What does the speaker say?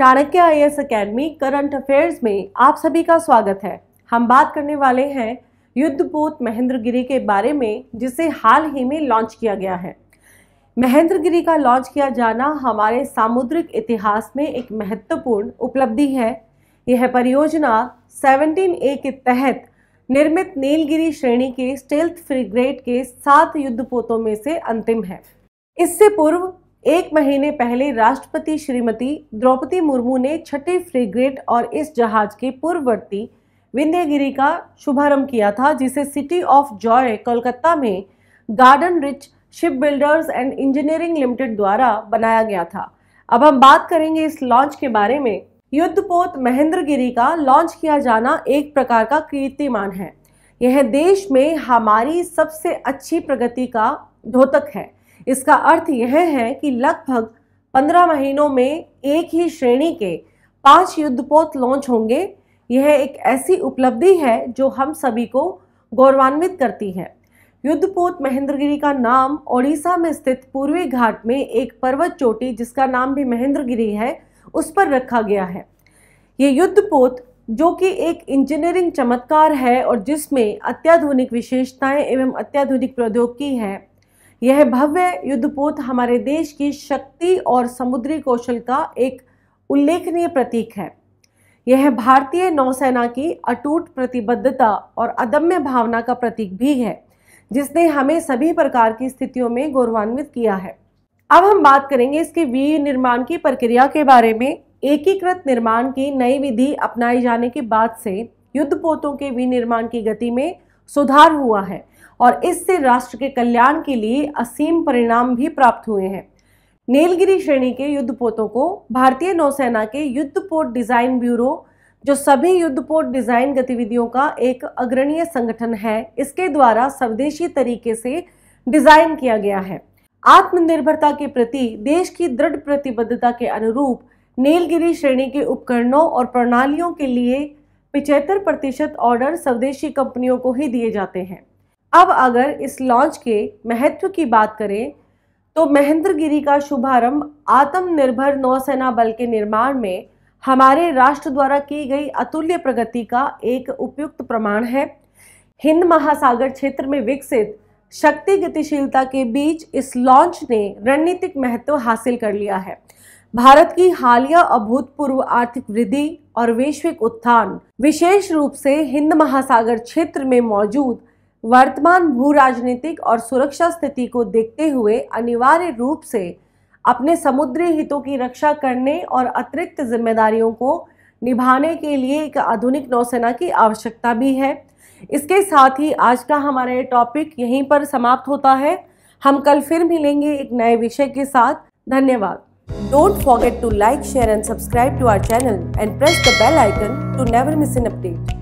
Chanakya I S academy current affairs में आप सभी का स्वागत है हम बात करने वाले हैं युद्धपूत महेंद्र गिरी के बारे में जिसे हाल ही में लॉन्च किया गया है महेंद्र गिरी का लॉन्च किया जाना हमारे सामुद्रिक इतिहास में एक महत्वपूर्ण उपलब्धि है यह परियोजना 17 ए के तहत निर्मित नीलगिरी श्रेणी के स्टेल्थ फ्रिग्रेट के सात युद्धपोतों में से अंतिम है इससे पूर्व एक महीने पहले राष्ट्रपति श्रीमती द्रौपदी मुर्मू ने छठे फ्रिगेट और इस जहाज के पूर्ववर्ती विंध्यगिरी का शुभारंभ किया था जिसे सिटी ऑफ जॉय कोलकाता में Garden Reach ship builders and engineering limited द्वारा बनाया गया था अब हम बात करेंगे इस लॉन्च के बारे में युद्धपोत महेंद्रगिरी का लॉन्च किया जाना एक प्रकार का कीर्तिमान है यह देश में हमारी सबसे अच्छी प्रगति का द्योतक है इसका अर्थ यह है कि लगभग पंद्रह महीनों में एक ही श्रेणी के पांच युद्धपोत लॉन्च होंगे यह एक ऐसी उपलब्धि है जो हम सभी को गौरवान्वित करती है युद्धपोत महेंद्रगिरी का नाम ओडिशा में स्थित पूर्वी घाट में एक पर्वत चोटी जिसका नाम भी महेंद्रगिरी है उस पर रखा गया है ये युद्धपोत जो कि एक इंजीनियरिंग चमत्कार है और जिसमें अत्याधुनिक विशेषताएं एवं अत्याधुनिक प्रौद्योगिकी है यह भव्य युद्धपोत हमारे देश की शक्ति और समुद्री कौशल का एक उल्लेखनीय प्रतीक है यह भारतीय नौसेना की अटूट प्रतिबद्धता और अदम्य भावना का प्रतीक भी है जिसने हमें सभी प्रकार की स्थितियों में गौरवान्वित किया है अब हम बात करेंगे इसके विनिर्माण की प्रक्रिया के बारे में एकीकृत निर्माण की नई विधि अपनाए जाने के बाद से युद्धपोतों के विनिर्माण की गति में सुधार हुआ है और इससे राष्ट्र के कल्याण के लिए असीम परिणाम भी प्राप्त हुए हैं नीलगिरी श्रेणी के युद्धपोतों को भारतीय नौसेना के युद्धपोत डिज़ाइन ब्यूरो जो सभी युद्धपोत डिज़ाइन गतिविधियों का एक अग्रणीय संगठन है इसके द्वारा स्वदेशी तरीके से डिज़ाइन किया गया है आत्मनिर्भरता के प्रति देश की दृढ़ प्रतिबद्धता के अनुरूप नीलगिरी श्रेणी के उपकरणों और प्रणालियों के लिए पिचहत्तर प्रतिशत ऑर्डर स्वदेशी कंपनियों को ही दिए जाते हैं अब अगर इस लॉन्च के महत्व की बात करें तो महेंद्र का शुभारंभ आत्मनिर्भर नौसेना बल के निर्माण में हमारे राष्ट्र द्वारा की गई अतुल्य प्रगति का एक उपयुक्त प्रमाण है हिंद महासागर क्षेत्र में विकसित शक्ति गतिशीलता के बीच इस लॉन्च ने रणनीतिक महत्व हासिल कर लिया है भारत की हालिया अभूतपूर्व आर्थिक वृद्धि और वैश्विक उत्थान विशेष रूप से हिंद महासागर क्षेत्र में मौजूद वर्तमान भू राजनीतिक और सुरक्षा स्थिति को देखते हुए अनिवार्य रूप से अपने समुद्री हितों की रक्षा करने और अतिरिक्त जिम्मेदारियों को निभाने के लिए एक आधुनिक नौसेना की आवश्यकता भी है इसके साथ ही आज का हमारा ये टॉपिक यहीं पर समाप्त होता है हम कल फिर मिलेंगे एक नए विषय के साथ धन्यवाद don't forget to like share and subscribe to our channel and press the bell icon to never miss an update